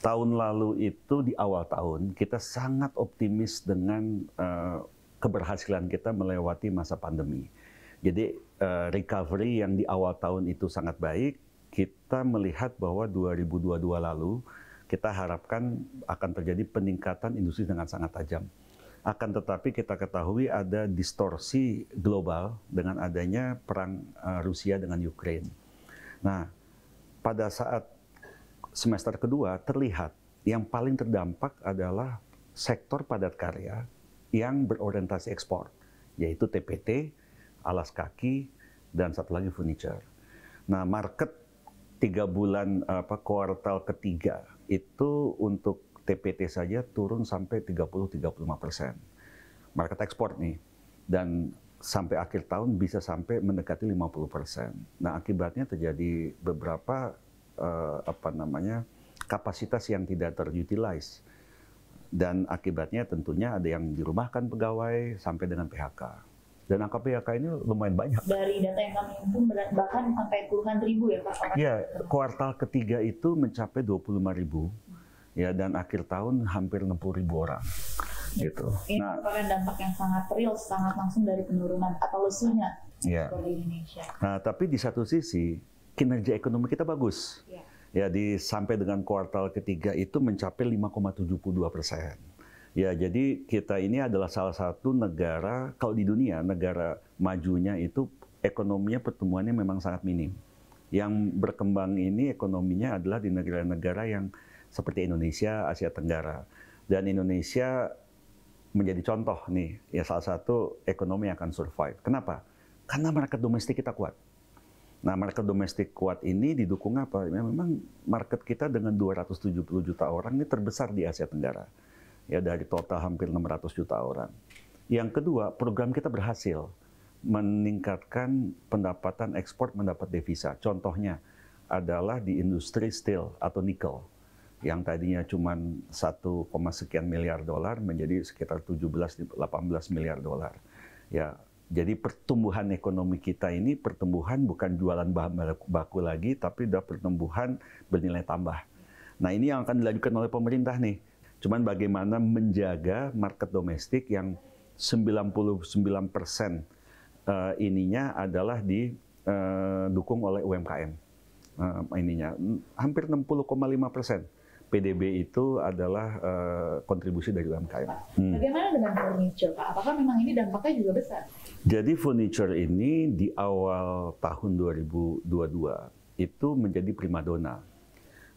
tahun lalu itu di awal tahun kita sangat optimis dengan uh, keberhasilan kita melewati masa pandemi. Jadi uh, recovery yang di awal tahun itu sangat baik. Kita melihat bahwa 2022 lalu kita harapkan akan terjadi peningkatan industri dengan sangat tajam. Akan tetapi kita ketahui ada distorsi global dengan adanya perang eh, Rusia dengan Ukraine. Nah, pada saat semester kedua terlihat yang paling terdampak adalah sektor padat karya yang berorientasi ekspor, yaitu TPT, alas kaki, dan satu lagi furniture. Nah, market tiga bulan apa kuartal ketiga itu untuk TPT saja turun sampai 30-35 persen. Market ekspor nih, dan sampai akhir tahun bisa sampai mendekati 50 persen. Nah, akibatnya terjadi beberapa Eh, apa namanya kapasitas yang tidak terutilize dan akibatnya tentunya ada yang dirumahkan pegawai sampai dengan PHK. Dan angka PHK ini lumayan banyak. Dari data yang kami himpun bahkan sampai puluhan ribu ya Pak? ya kuartal ketiga itu mencapai 25 ribu. Ya, dan akhir tahun hampir 60 ribu orang. Gitu. Ini nah, merupakan dampak yang sangat real, sangat langsung dari penurunan atau lesunya ya. Indonesia. Nah, tapi di satu sisi kinerja ekonomi kita bagus. Iya. Ya, di sampai dengan kuartal ketiga itu mencapai 5,72 persen. Ya, jadi kita ini adalah salah satu negara, kalau di dunia, negara majunya itu ekonominya pertumbuhannya memang sangat minim. Yang berkembang ini ekonominya adalah di negara-negara yang seperti Indonesia, Asia Tenggara. Dan Indonesia menjadi contoh nih, ya salah satu ekonomi yang akan survive. Kenapa? Karena market domestik kita kuat. Nah, market domestik kuat ini didukung apa? Ya, memang market kita dengan 270 juta orang ini terbesar di Asia Tenggara. Ya, dari total hampir 600 juta orang. Yang kedua, program kita berhasil meningkatkan pendapatan ekspor mendapat devisa. Contohnya adalah di industri steel atau nikel yang tadinya cuma 1, sekian miliar dolar menjadi sekitar 17-18 miliar dolar. Ya, jadi pertumbuhan ekonomi kita ini pertumbuhan bukan jualan bahan baku lagi, tapi sudah pertumbuhan bernilai tambah. Nah ini yang akan dilanjutkan oleh pemerintah nih. Cuman bagaimana menjaga market domestik yang 99% eh, ininya adalah didukung eh, oleh UMKM. Eh, ininya hampir 60,5 persen PDB itu adalah eh, kontribusi dari UMKM. Hmm. Bagaimana dengan furniture, Pak? Apakah memang ini dampaknya juga besar? Jadi furniture ini di awal tahun 2022 itu menjadi primadona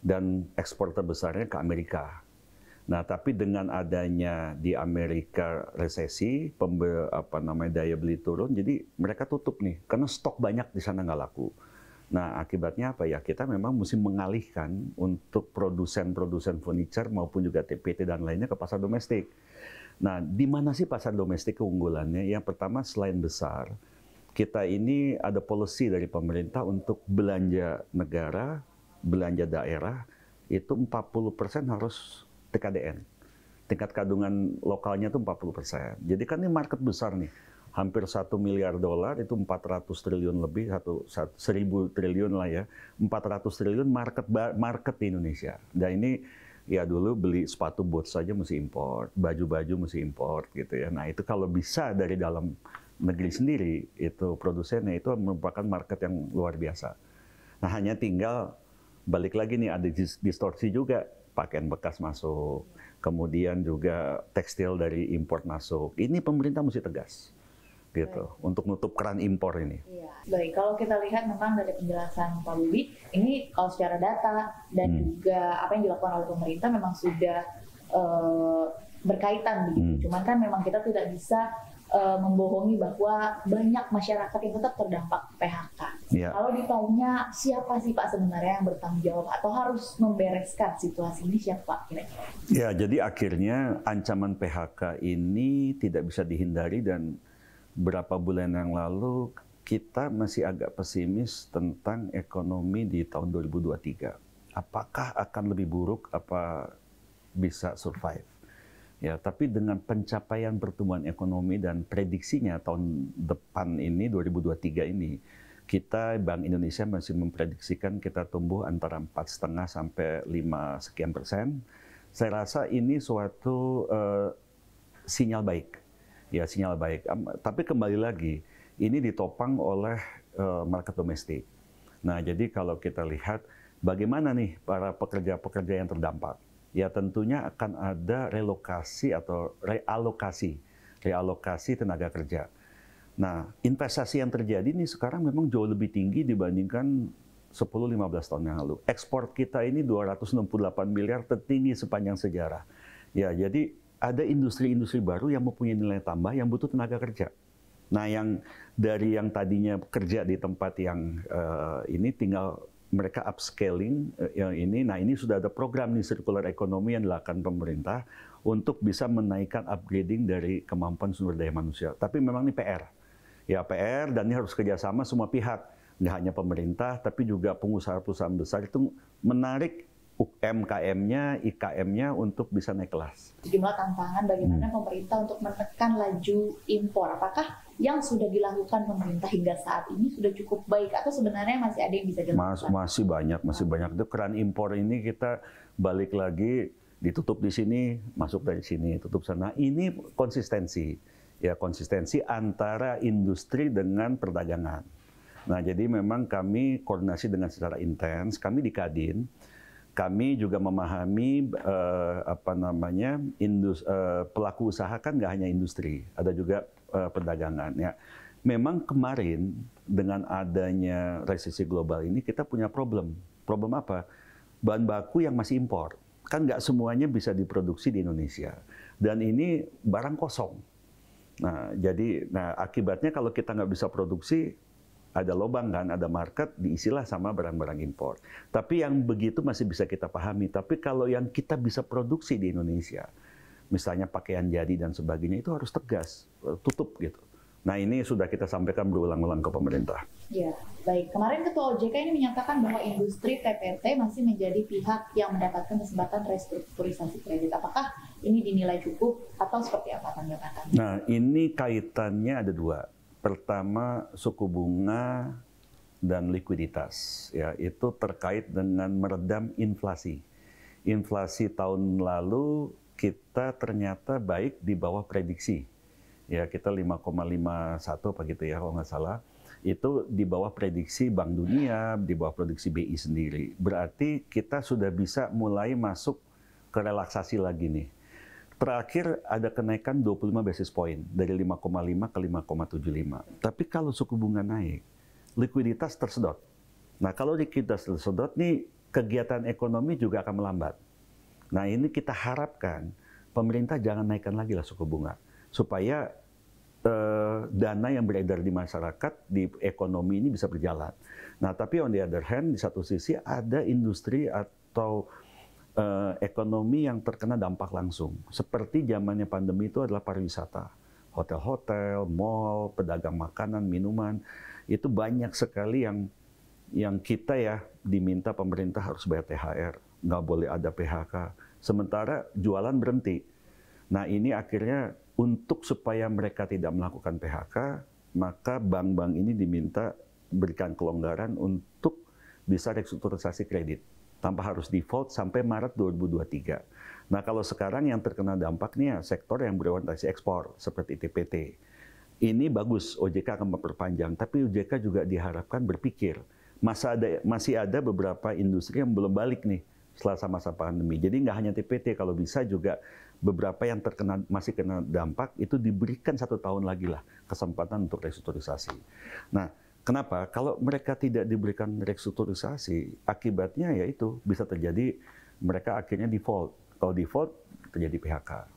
dan ekspor terbesarnya ke Amerika. Nah, tapi dengan adanya di Amerika resesi, pembe, apa namanya daya beli turun, jadi mereka tutup nih karena stok banyak di sana nggak laku. Nah, akibatnya apa ya? Kita memang mesti mengalihkan untuk produsen-produsen furniture maupun juga TPT dan lainnya ke pasar domestik. Nah, di mana sih pasar domestik keunggulannya? Yang pertama selain besar, kita ini ada policy dari pemerintah untuk belanja negara, belanja daerah itu 40% harus TKDN. Tingkat kandungan lokalnya itu 40%. Jadi kan ini market besar nih hampir satu miliar dolar itu 400 triliun lebih satu seribu triliun lah ya 400 triliun market market di Indonesia dan ini ya dulu beli sepatu bot saja mesti import baju-baju mesti import gitu ya nah itu kalau bisa dari dalam negeri sendiri itu produsennya itu merupakan market yang luar biasa nah hanya tinggal balik lagi nih ada distorsi juga pakaian bekas masuk kemudian juga tekstil dari import masuk ini pemerintah mesti tegas gitu Baik. untuk nutup keran impor ini. Iya. Baik, kalau kita lihat memang dari penjelasan Pak Budi, ini kalau secara data dan hmm. juga apa yang dilakukan oleh pemerintah memang sudah uh, berkaitan begitu. Hmm. Cuman kan memang kita tidak bisa uh, membohongi bahwa banyak masyarakat yang tetap terdampak PHK. Ya. Kalau ditanya siapa sih Pak sebenarnya yang bertanggung jawab atau harus membereskan situasi ini siapa kira-kira? Ya, jadi akhirnya ancaman PHK ini tidak bisa dihindari dan berapa bulan yang lalu kita masih agak pesimis tentang ekonomi di tahun 2023. Apakah akan lebih buruk apa bisa survive? Ya, tapi dengan pencapaian pertumbuhan ekonomi dan prediksinya tahun depan ini 2023 ini, kita Bank Indonesia masih memprediksikan kita tumbuh antara 4,5 sampai 5 sekian persen. Saya rasa ini suatu uh, sinyal baik ya sinyal baik. tapi kembali lagi, ini ditopang oleh eh, market domestik. Nah, jadi kalau kita lihat bagaimana nih para pekerja-pekerja yang terdampak, ya tentunya akan ada relokasi atau realokasi, realokasi tenaga kerja. Nah, investasi yang terjadi ini sekarang memang jauh lebih tinggi dibandingkan 10-15 tahun yang lalu. Ekspor kita ini 268 miliar tertinggi sepanjang sejarah. Ya, jadi ada industri-industri baru yang mempunyai nilai tambah yang butuh tenaga kerja. Nah, yang dari yang tadinya kerja di tempat yang uh, ini tinggal mereka upscaling eh, yang ini. Nah, ini sudah ada program di circular economy yang dilakukan pemerintah untuk bisa menaikkan upgrading dari kemampuan sumber daya manusia. Tapi memang ini PR. Ya, PR dan ini harus kerjasama semua pihak. Nggak hanya pemerintah, tapi juga pengusaha-pengusaha besar itu menarik UMKM-nya, IKM-nya untuk bisa naik kelas. Sejumlah tantangan bagaimana hmm. pemerintah untuk menekan laju impor. Apakah yang sudah dilakukan pemerintah hingga saat ini sudah cukup baik atau sebenarnya masih ada yang bisa dilakukan? Mas, masih banyak, masih banyak. Itu keran impor ini kita balik lagi ditutup di sini, masuk dari sini, tutup sana. Nah, ini konsistensi. Ya, konsistensi antara industri dengan perdagangan. Nah, jadi memang kami koordinasi dengan secara intens, kami di Kadin kami juga memahami uh, apa namanya indus, uh, pelaku usaha kan nggak hanya industri, ada juga uh, perdagangan. Ya, memang kemarin dengan adanya resesi global ini kita punya problem. Problem apa? Bahan baku yang masih impor kan nggak semuanya bisa diproduksi di Indonesia dan ini barang kosong. Nah, jadi nah akibatnya kalau kita nggak bisa produksi ada lobang kan, ada market, diisilah sama barang-barang impor. Tapi yang begitu masih bisa kita pahami. Tapi kalau yang kita bisa produksi di Indonesia, misalnya pakaian jadi dan sebagainya, itu harus tegas, eh, tutup gitu. Nah ini sudah kita sampaikan berulang-ulang ke pemerintah. Ya, baik. Kemarin Ketua OJK ini menyatakan bahwa industri TPT masih menjadi pihak yang mendapatkan kesempatan restrukturisasi kredit. Apakah ini dinilai cukup atau seperti apa tanggapan Nah ini kaitannya ada dua Pertama, suku bunga dan likuiditas ya itu terkait dengan meredam inflasi. Inflasi tahun lalu kita ternyata baik di bawah prediksi. Ya, kita 5,51 apa gitu ya kalau nggak salah. Itu di bawah prediksi Bank Dunia, di bawah prediksi BI sendiri. Berarti kita sudah bisa mulai masuk ke relaksasi lagi nih Terakhir ada kenaikan 25 basis point dari 5,5 ke 5,75. Tapi kalau suku bunga naik, likuiditas tersedot. Nah kalau likuiditas tersedot nih kegiatan ekonomi juga akan melambat. Nah ini kita harapkan pemerintah jangan naikkan lagi lah suku bunga supaya eh, dana yang beredar di masyarakat di ekonomi ini bisa berjalan. Nah tapi on the other hand di satu sisi ada industri atau Eh, ekonomi yang terkena dampak langsung. Seperti zamannya pandemi itu adalah pariwisata. Hotel-hotel, mall, pedagang makanan, minuman, itu banyak sekali yang yang kita ya diminta pemerintah harus bayar THR, nggak boleh ada PHK. Sementara jualan berhenti. Nah ini akhirnya untuk supaya mereka tidak melakukan PHK, maka bank-bank ini diminta berikan kelonggaran untuk bisa restrukturisasi kredit tanpa harus default sampai Maret 2023. Nah kalau sekarang yang terkena dampaknya sektor yang berorientasi ekspor seperti TPT. Ini bagus OJK akan memperpanjang, tapi OJK juga diharapkan berpikir masa ada masih ada beberapa industri yang belum balik nih setelah masa pandemi. Jadi nggak hanya TPT, kalau bisa juga beberapa yang terkena masih kena dampak itu diberikan satu tahun lagi lah kesempatan untuk restrukturisasi. Nah, Kenapa? Kalau mereka tidak diberikan restrukturisasi, akibatnya ya itu bisa terjadi mereka akhirnya default. Kalau default terjadi PHK.